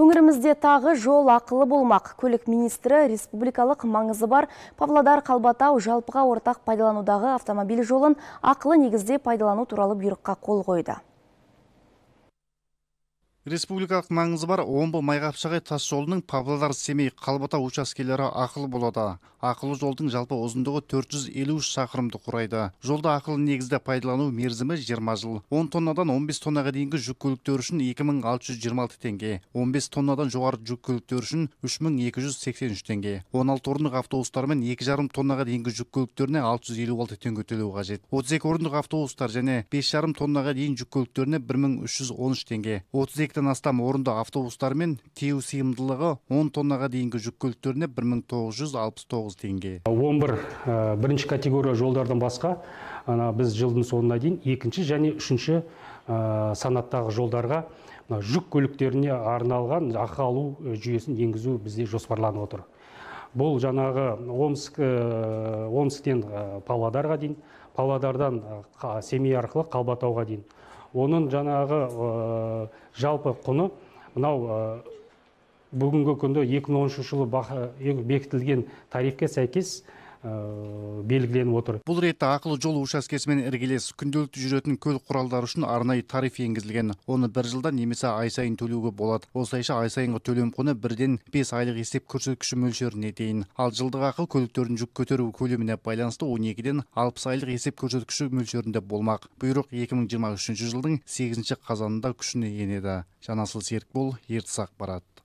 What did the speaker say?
Өңірімізде тағы жол ақылы болмақ. Көлік министрі республикалық маңызы бар Павладар Қалбатау жалпыға ортақ пайдаланудағы автомобиль жолын ақылы негізде пайдалану туралы бұйрыққа қол қойды республикалық маңызы бар омбы майқапшағай тас жолының павлодар семей қалбата учаскелері ақылы болады ақылы жолдың жалпы ұзындығы 453 шақырымды құрайды жолды ақылы негізде пайдалану мерзімі 20 жыл 10 тоннадан 15 тоннаға дейінгі жүк көліктері үшін 2626 теңге 15 тоннадан жоғары жүк көліктері үшін 3283 теңге 16 орындық автобустар мен жарым тоннаға дейінгі жүк көліктеріне 656 теңге төлеу қажет екі орындық автобустар және жарым тоннаға дейін жүк көліктеріне үш теңге екі жетіден астам орынды автобустармен тиеу сыйымдылығы он тоннаға дейінгі жүк көліктеріне бір мың тоғыз жүз алпыс тоғыз теңге он бір э, бірінші категория жолдардан басқа ана біз жылдың соңына дейін екінші және үшінші э, санаттағы жолдарға жүк көліктеріне арналған ақы алу э, жүйесін енгізу бізде жоспарланып отыр бұл жаңағы омск э, омсктен э, павлодарға дейін павлодардан э, семей арқылы қалбатауға дейін оның жаңағы жалпы құны мынау бүгінгі күнде 2013 жылы бекітілген тарифке сәйкес Э, белгіленіп отыр бұл ретте ақылы жол учаскесімен іргелес күнделікті жүретін көлік құралдары үшін арнайы тариф енгізілген оны бір жылда немесе ай сайын төлеуге болады осылайша ай сайынғы төлем құны бірден бес айлық есеп көрсеткіші мөлшеріне дейін ал жылдық ақы көліктердің жүк көтеру көлеміне байланысты он екіден алпыс айлық есеп көрсеткіші мөлшерінде болмақ бұйрық екі мың жиырма үшінші жылдың сегізінші қазанында күшіне енеді жанасыл серікбол ертіс ақпарат